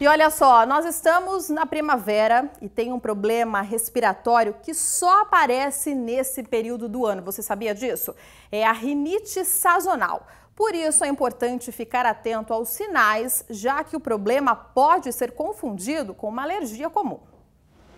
E olha só, nós estamos na primavera e tem um problema respiratório que só aparece nesse período do ano. Você sabia disso? É a rinite sazonal. Por isso é importante ficar atento aos sinais, já que o problema pode ser confundido com uma alergia comum.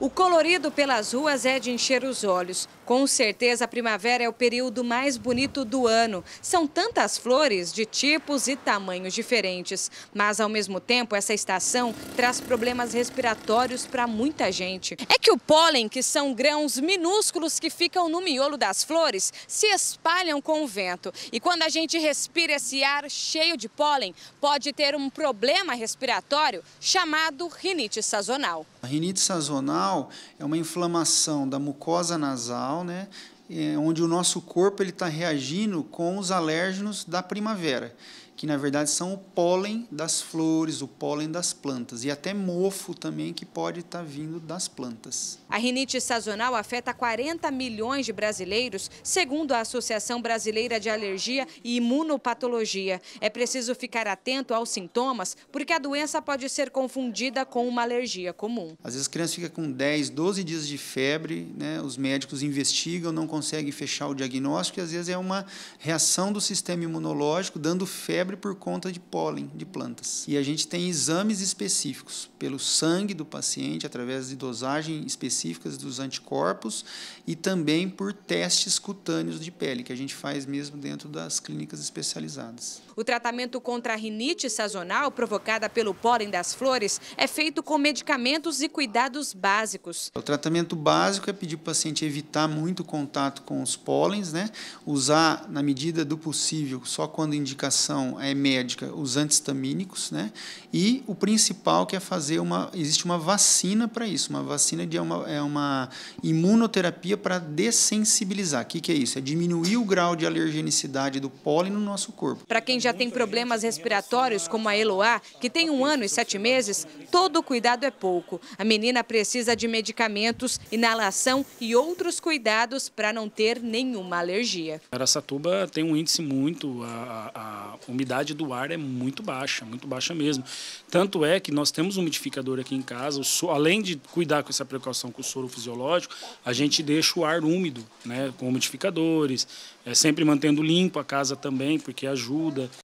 O colorido pelas ruas é de encher os olhos. Com certeza, a primavera é o período mais bonito do ano. São tantas flores de tipos e tamanhos diferentes. Mas, ao mesmo tempo, essa estação traz problemas respiratórios para muita gente. É que o pólen, que são grãos minúsculos que ficam no miolo das flores, se espalham com o vento. E quando a gente respira esse ar cheio de pólen, pode ter um problema respiratório chamado rinite sazonal. A rinite sazonal nasal é uma inflamação da mucosa nasal, né? é, onde o nosso corpo está reagindo com os alérgenos da primavera, que na verdade são o pólen das flores, o pólen das plantas e até mofo também que pode estar tá vindo das plantas. A rinite sazonal afeta 40 milhões de brasileiros, segundo a Associação Brasileira de Alergia e Imunopatologia. É preciso ficar atento aos sintomas, porque a doença pode ser confundida com uma alergia comum. Às vezes a criança fica com 10, 12 dias de febre, né? os médicos investigam, não conseguem consegue fechar o diagnóstico e às vezes é uma reação do sistema imunológico dando febre por conta de pólen de plantas. E a gente tem exames específicos pelo sangue do paciente, através de dosagem específicas dos anticorpos e também por testes cutâneos de pele, que a gente faz mesmo dentro das clínicas especializadas. O tratamento contra a rinite sazonal provocada pelo pólen das flores é feito com medicamentos e cuidados básicos. O tratamento básico é pedir para o paciente evitar muito contato contato com os pólens, né? usar, na medida do possível, só quando indicação é médica, os antistamínicos, né? e o principal que é fazer uma. Existe uma vacina para isso, uma vacina de é uma, é uma imunoterapia para dessensibilizar. O que, que é isso? É diminuir o grau de alergenicidade do pólen no nosso corpo. Para quem já tem problemas respiratórios, como a Eloá, que tem um ano e sete meses, todo cuidado é pouco. A menina precisa de medicamentos, inalação e outros cuidados para não não ter nenhuma alergia. Aracatuba tem um índice muito, a, a, a umidade do ar é muito baixa, muito baixa mesmo. Tanto é que nós temos um umidificador aqui em casa, so, além de cuidar com essa precaução com o soro fisiológico, a gente deixa o ar úmido, né, com umidificadores, é, sempre mantendo limpo a casa também, porque ajuda.